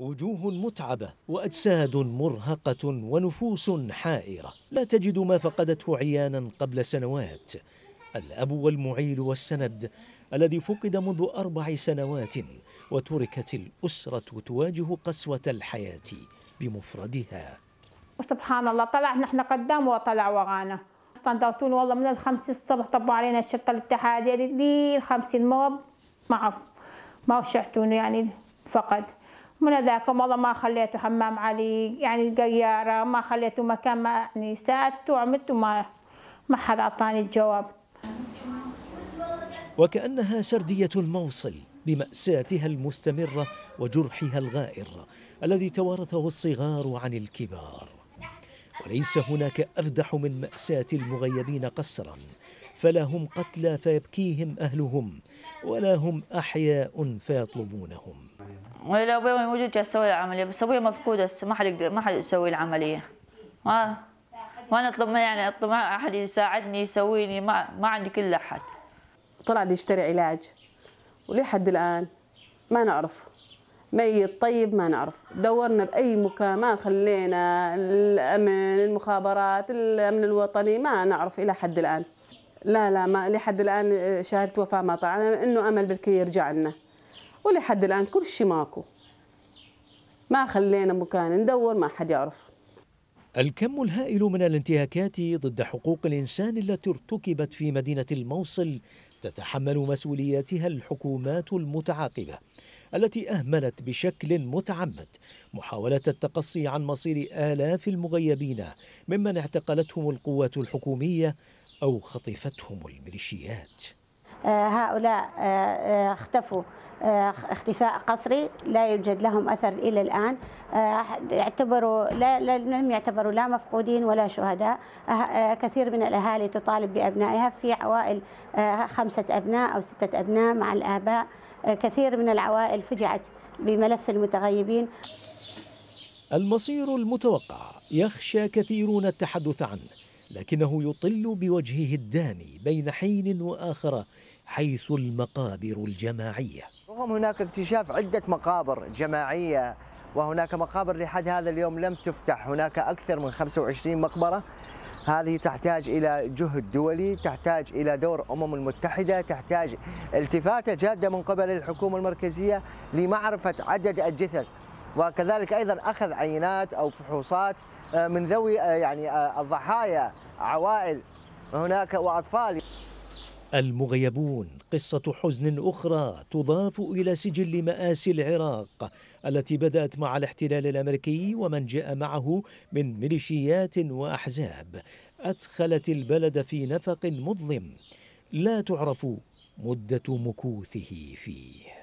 وجوه متعبة وأجساد مرهقة ونفوس حائرة لا تجد ما فقدته عيانا قبل سنوات الأب والمعيل والسند الذي فقد منذ أربع سنوات وتركت الأسرة تواجه قسوة الحياة بمفردها سبحان الله طلع نحن قدام وطلع ورانا استنضفتون والله من الخمس الصبح طبوا علينا الشرطة الاتحادية يعني للخمسين ما ما عرف ما شحتون يعني فقد من ذاك والله ما خليته حمام علي يعني قيارة ما خليته مكان ما يعني سألت وعملت وما ما حد أعطاني الجواب وكأنها سردية الموصل بمأساتها المستمرة وجرحها الغائر الذي توارثه الصغار عن الكبار وليس هناك أفدح من مأساة المغيبين قسرا فلا هم قتلى فيبكيهم أهلهم ولا هم أحياء فيطلبونهم ولا ابوي موجود جالس اسوي العمليه بس ابوي مفقود هسه ما حد يقدر ما حد يسوي العمليه ما وانا اطلب يعني اطلب احد يساعدني يسويني ما ما عندي كل احد طلع بده يشتري علاج ولحد الان ما نعرف ميت طيب ما نعرف دورنا باي مكان ما خلينا الامن المخابرات الامن الوطني ما نعرف الى حد الان لا لا ما لحد الان شهاده وفاه ما طلع انه امل بالكي يرجع لنا ولحد الآن كل شيء ماكو ما خلينا مكان ندور ما حد يعرف الكم الهائل من الانتهاكات ضد حقوق الإنسان التي ارتكبت في مدينة الموصل تتحمل مسؤولياتها الحكومات المتعاقبة التي أهملت بشكل متعمد محاولة التقصي عن مصير آلاف المغيبين ممن اعتقلتهم القوات الحكومية أو خطفتهم الميليشيات آه، هؤلاء آه، آه، اختفوا آه، اختفاء قصري لا يوجد لهم أثر إلى الآن اعتبروا آه، لا لم يعتبروا لا مفقودين ولا شهداء أه، كثير من الأهالي تطالب بأبنائها في عوائل خمسة أبناء أو ستة أبناء مع الآباء كثير من العوائل فجعت بملف المتغيبين المصير المتوقع يخشى كثيرون التحدث عنه لكنه يطل بوجهه الدامي بين حين واخر حيث المقابر الجماعيه رغم هناك اكتشاف عدة مقابر جماعية وهناك مقابر لحد هذا اليوم لم تفتح هناك أكثر من 25 مقبرة هذه تحتاج إلى جهد دولي تحتاج إلى دور أمم المتحدة تحتاج التفاتة جادة من قبل الحكومة المركزية لمعرفة عدد الجثث وكذلك أيضا أخذ عينات أو فحوصات آه، من ذوي آه، يعني آه، الضحايا عوائل هناك وأطفال المغيبون قصة حزن أخرى تضاف إلى سجل مآسي العراق التي بدأت مع الاحتلال الأمريكي ومن جاء معه من ميليشيات وأحزاب أدخلت البلد في نفق مظلم لا تعرف مدة مكوثه فيه